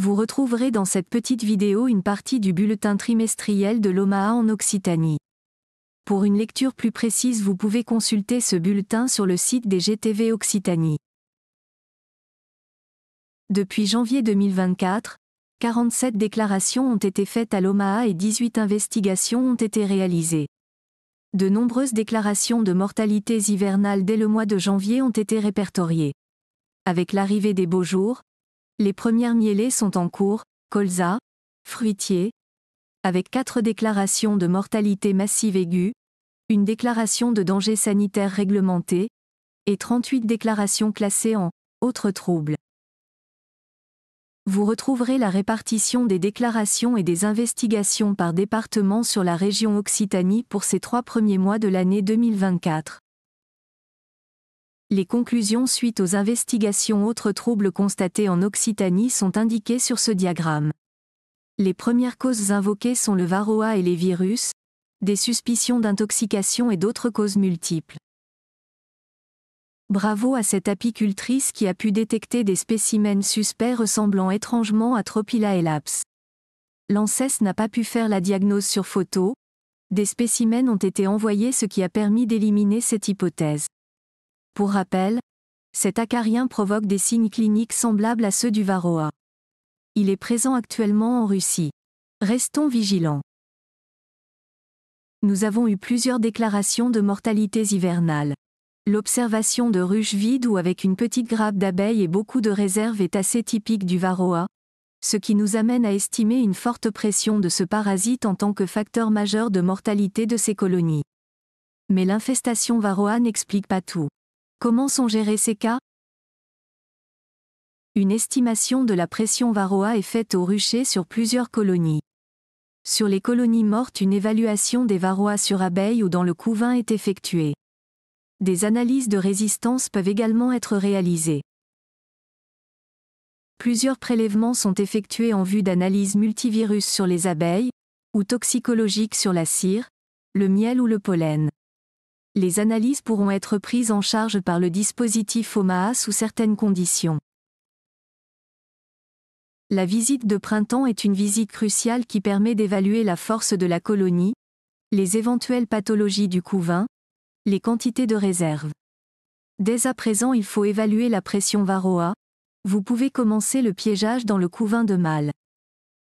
Vous retrouverez dans cette petite vidéo une partie du bulletin trimestriel de l'Omaha en Occitanie. Pour une lecture plus précise, vous pouvez consulter ce bulletin sur le site des GTV Occitanie. Depuis janvier 2024, 47 déclarations ont été faites à l'Omaha et 18 investigations ont été réalisées. De nombreuses déclarations de mortalités hivernales dès le mois de janvier ont été répertoriées. Avec l'arrivée des beaux jours, les premières mielées sont en cours, colza, fruitier, avec quatre déclarations de mortalité massive aiguë, une déclaration de danger sanitaire réglementé, et 38 déclarations classées en autres troubles. Vous retrouverez la répartition des déclarations et des investigations par département sur la région Occitanie pour ces trois premiers mois de l'année 2024. Les conclusions suite aux investigations autres troubles constatés en Occitanie sont indiquées sur ce diagramme. Les premières causes invoquées sont le varroa et les virus, des suspicions d'intoxication et d'autres causes multiples. Bravo à cette apicultrice qui a pu détecter des spécimens suspects ressemblant étrangement à Tropila elaps. L'ANSES n'a pas pu faire la diagnose sur photo. Des spécimens ont été envoyés ce qui a permis d'éliminer cette hypothèse. Pour rappel, cet acarien provoque des signes cliniques semblables à ceux du varroa. Il est présent actuellement en Russie. Restons vigilants. Nous avons eu plusieurs déclarations de mortalités hivernales. L'observation de ruches vides ou avec une petite grappe d'abeilles et beaucoup de réserves est assez typique du varroa, ce qui nous amène à estimer une forte pression de ce parasite en tant que facteur majeur de mortalité de ces colonies. Mais l'infestation varroa n'explique pas tout. Comment sont gérés ces cas Une estimation de la pression varroa est faite au rucher sur plusieurs colonies. Sur les colonies mortes, une évaluation des varroas sur abeilles ou dans le couvain est effectuée. Des analyses de résistance peuvent également être réalisées. Plusieurs prélèvements sont effectués en vue d'analyses multivirus sur les abeilles, ou toxicologiques sur la cire, le miel ou le pollen. Les analyses pourront être prises en charge par le dispositif OMAA sous certaines conditions. La visite de printemps est une visite cruciale qui permet d'évaluer la force de la colonie, les éventuelles pathologies du couvain, les quantités de réserve. Dès à présent, il faut évaluer la pression varroa. Vous pouvez commencer le piégeage dans le couvain de mâle.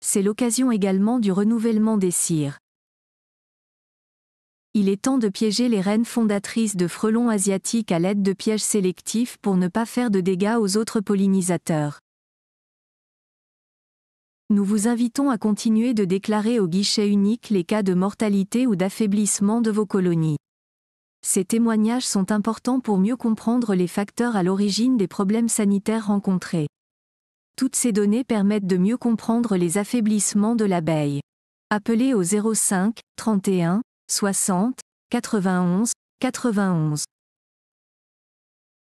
C'est l'occasion également du renouvellement des cires il est temps de piéger les reines fondatrices de frelons asiatiques à l'aide de pièges sélectifs pour ne pas faire de dégâts aux autres pollinisateurs. Nous vous invitons à continuer de déclarer au guichet unique les cas de mortalité ou d'affaiblissement de vos colonies. Ces témoignages sont importants pour mieux comprendre les facteurs à l'origine des problèmes sanitaires rencontrés. Toutes ces données permettent de mieux comprendre les affaiblissements de l'abeille. Appelez au 05 31 60, 91, 91.